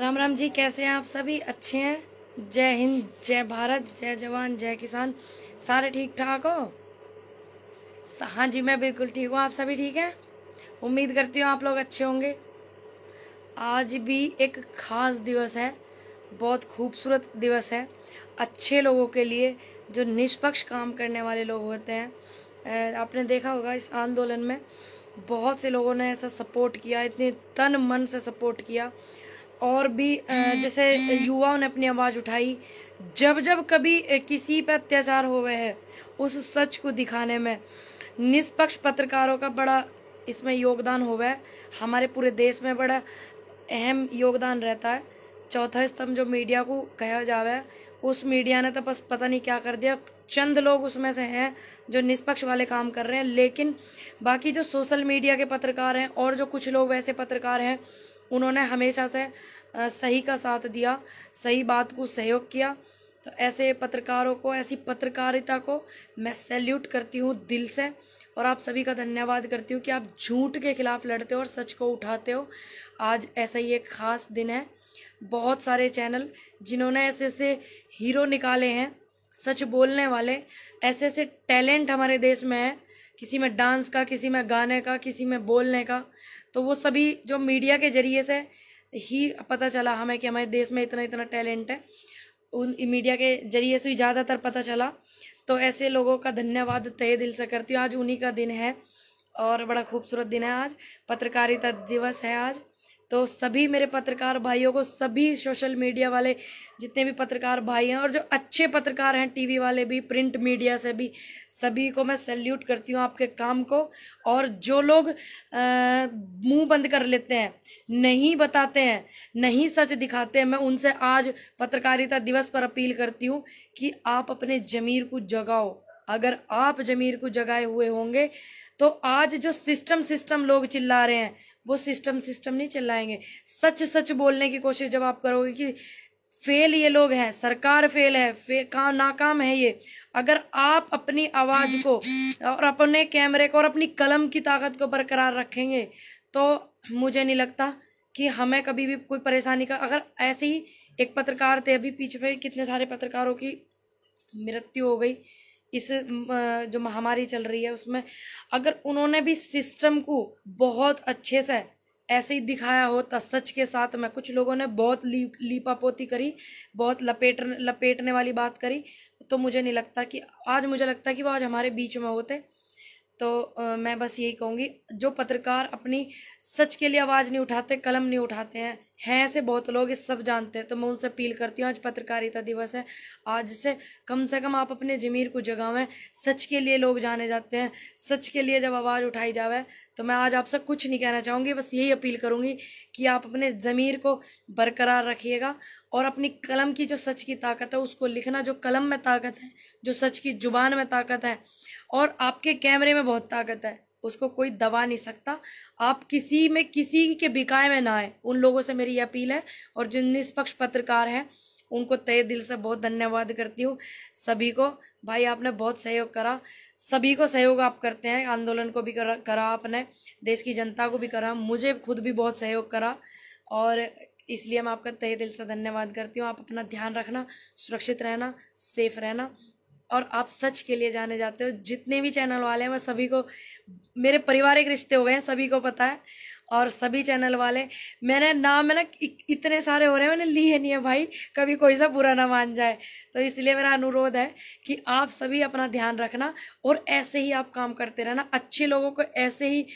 राम राम जी कैसे हैं आप सभी अच्छे हैं जय हिंद जय भारत जय जवान जय किसान सारे ठीक ठाक हो हाँ जी मैं बिल्कुल ठीक हूँ आप सभी ठीक हैं उम्मीद करती हूँ आप लोग अच्छे होंगे आज भी एक ख़ास दिवस है बहुत खूबसूरत दिवस है अच्छे लोगों के लिए जो निष्पक्ष काम करने वाले लोग होते हैं आपने देखा होगा इस आंदोलन में बहुत से लोगों ने ऐसा सपोर्ट किया इतने तन मन से सपोर्ट किया और भी जैसे युवाओं ने अपनी आवाज़ उठाई जब जब कभी किसी पर अत्याचार हुए है उस सच को दिखाने में निष्पक्ष पत्रकारों का बड़ा इसमें योगदान हुआ है हमारे पूरे देश में बड़ा अहम योगदान रहता है चौथा स्तंभ जो मीडिया को कहा जावे उस मीडिया ने तो बस पता नहीं क्या कर दिया चंद लोग उसमें से हैं जो निष्पक्ष वाले काम कर रहे हैं लेकिन बाकी जो सोशल मीडिया के पत्रकार हैं और जो कुछ लोग वैसे पत्रकार हैं उन्होंने हमेशा से सही का साथ दिया सही बात को सहयोग किया तो ऐसे पत्रकारों को ऐसी पत्रकारिता को मैं सैल्यूट करती हूँ दिल से और आप सभी का धन्यवाद करती हूँ कि आप झूठ के खिलाफ लड़ते हो और सच को उठाते हो आज ऐसा ही एक ख़ास दिन है बहुत सारे चैनल जिन्होंने ऐसे ऐसे हीरो निकाले हैं सच बोलने वाले ऐसे ऐसे टैलेंट हमारे देश में हैं किसी में डांस का किसी में गाने का किसी में बोलने का तो वो सभी जो मीडिया के ज़रिए से ही पता चला हमें कि हमारे देश में इतना इतना टैलेंट है उन मीडिया के ज़रिए से ही ज़्यादातर पता चला तो ऐसे लोगों का धन्यवाद तय दिल से करती हूँ आज उन्हीं का दिन है और बड़ा खूबसूरत दिन है आज पत्रकारिता दिवस है आज तो सभी मेरे पत्रकार भाइयों को सभी सोशल मीडिया वाले जितने भी पत्रकार भाई हैं और जो अच्छे पत्रकार हैं टीवी वाले भी प्रिंट मीडिया से भी सभी को मैं सैल्यूट करती हूँ आपके काम को और जो लोग मुंह बंद कर लेते हैं नहीं बताते हैं नहीं सच दिखाते हैं मैं उनसे आज पत्रकारिता दिवस पर अपील करती हूँ कि आप अपने जमीर को जगाओ अगर आप जमीर को जगाए हुए होंगे तो आज जो सिस्टम सिस्टम लोग चिल्ला रहे हैं वो सिस्टम सिस्टम नहीं चलाएंगे सच सच बोलने की कोशिश जब आप करोगे कि फेल ये लोग हैं सरकार फेल है फेल का, नाकाम है ये अगर आप अपनी आवाज़ को और अपने कैमरे को और अपनी कलम की ताकत को बरकरार रखेंगे तो मुझे नहीं लगता कि हमें कभी भी कोई परेशानी का अगर ऐसे ही एक पत्रकार थे अभी पीछे पे कितने सारे पत्रकारों की मृत्यु हो गई इस जो महामारी चल रही है उसमें अगर उन्होंने भी सिस्टम को बहुत अच्छे से ऐसे ही दिखाया होता सच के साथ में कुछ लोगों ने बहुत ली लीपापोती करी बहुत लपेट लपेटने वाली बात करी तो मुझे नहीं लगता कि आज मुझे लगता कि वो आज हमारे बीच में होते तो आ, मैं बस यही कहूँगी जो पत्रकार अपनी सच के लिए आवाज़ नहीं उठाते कलम नहीं उठाते हैं हैं ऐसे बहुत लोग ये सब जानते हैं तो मैं उनसे अपील करती हूँ आज पत्रकारिता दिवस है आज से कम से कम आप अपने ज़मीर को जगावें सच के लिए लोग जाने जाते हैं सच के लिए जब आवाज़ उठाई जावे तो मैं आज आपसे कुछ नहीं कहना चाहूँगी बस यही अपील करूँगी कि आप अपने ज़मीर को बरकरार रखिएगा और अपनी कलम की जो सच की ताकत है उसको लिखना जो कलम में ताकत है जो सच की ज़ुबान में ताकत है और आपके कैमरे में बहुत ताकत है उसको कोई दबा नहीं सकता आप किसी में किसी के बिकाए में ना आए उन लोगों से मेरी अपील है और जो निष्पक्ष पत्रकार हैं उनको तय दिल से बहुत धन्यवाद करती हूँ सभी को भाई आपने बहुत सहयोग करा सभी को सहयोग आप करते हैं आंदोलन को भी करा करा आपने देश की जनता को भी करा मुझे खुद भी बहुत सहयोग करा और इसलिए मैं आपका तय दिल से धन्यवाद करती हूँ आप अपना ध्यान रखना सुरक्षित रहना सेफ रहना और आप सच के लिए जाने जाते हो जितने भी चैनल वाले हैं वह सभी को मेरे पारिवारिक रिश्ते हो गए हैं सभी को पता है और सभी चैनल वाले मैंने नाम है ना इतने सारे हो रहे हैं मैंने ली है नहीं है भाई कभी कोई सा बुरा ना मान जाए तो इसलिए मेरा अनुरोध है कि आप सभी अपना ध्यान रखना और ऐसे ही आप काम करते रहना अच्छे लोगों को ऐसे ही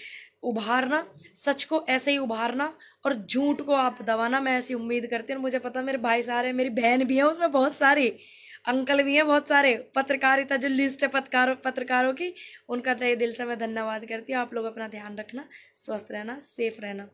उभारना सच को ऐसे ही उभारना और झूठ को आप दबाना मैं ऐसी उम्मीद करती हूँ मुझे पता मेरे भाई सारे मेरी बहन भी है उसमें बहुत सारी अंकल भी हैं बहुत सारे पत्रकारिता जो लिस्ट है पत्रकारों पत्रकारों की उनका तय तो दिल से मैं धन्यवाद करती हूँ आप लोग अपना ध्यान रखना स्वस्थ रहना सेफ रहना